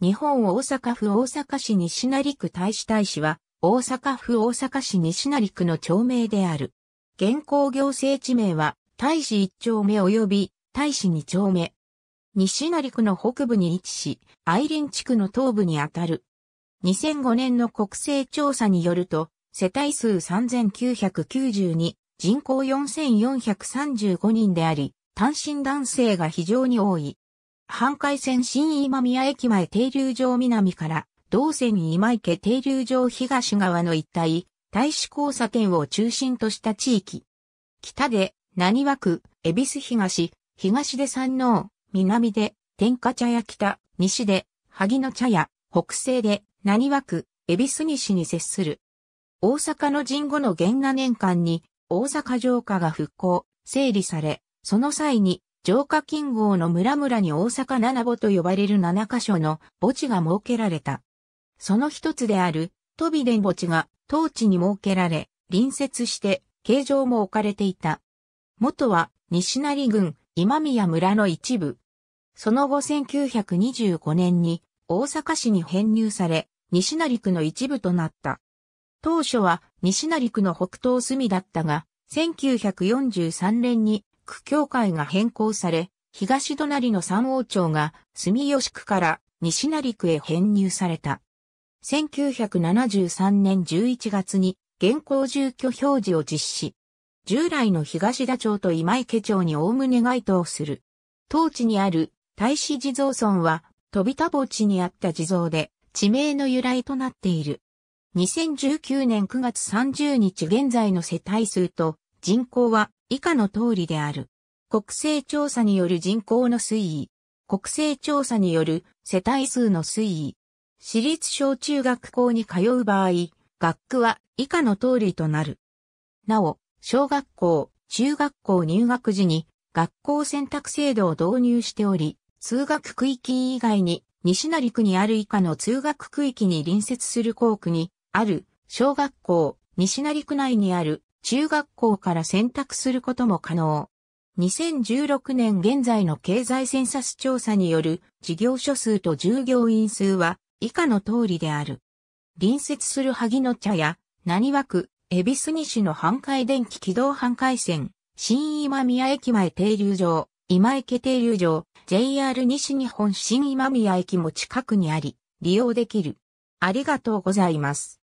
日本大阪府大阪市西成区大使大使は、大阪府大阪市西成区の町名である。現行行政地名は、大使一丁目及び、大使二丁目。西成区の北部に位置し、愛林地区の東部にあたる。2005年の国勢調査によると、世帯数3992、人口4435人であり、単身男性が非常に多い。阪海線新今宮駅前停留場南から、同線今池停留場東側の一帯、大使交差点を中心とした地域。北で、浪和区、恵比寿東、東で山王、南で、天下茶屋北、西で、萩野茶屋、北西で、浪和区、恵比寿西に接する。大阪の神後の元和年間に、大阪城下が復興、整理され、その際に、城下近郷の村々に大阪七保と呼ばれる七箇所の墓地が設けられた。その一つである、飛びで墓地が当地に設けられ、隣接して形状も置かれていた。元は西成郡今宮村の一部。その後1925年に大阪市に編入され、西成区の一部となった。当初は西成区の北東隅だったが、1943年に区協会が変更され、東隣の三王町が住吉区から西成区へ編入された。1973年11月に現行住居表示を実施。従来の東田町と今池町におおむね該当する。当地にある大使地蔵村は飛び田墓地にあった地蔵で地名の由来となっている。2019年9月30日現在の世帯数と人口は以下の通りである。国勢調査による人口の推移。国勢調査による世帯数の推移。私立小中学校に通う場合、学区は以下の通りとなる。なお、小学校、中学校入学時に学校選択制度を導入しており、通学区域以外に西成区にある以下の通学区域に隣接する校区にある小学校、西成区内にある中学校から選択することも可能。2016年現在の経済センサス調査による事業所数と従業員数は以下の通りである。隣接する萩野茶屋、何枠、恵比寿西の半海電気軌道半回線、新今宮駅前停留場、今池停留場、JR 西日本新今宮駅も近くにあり、利用できる。ありがとうございます。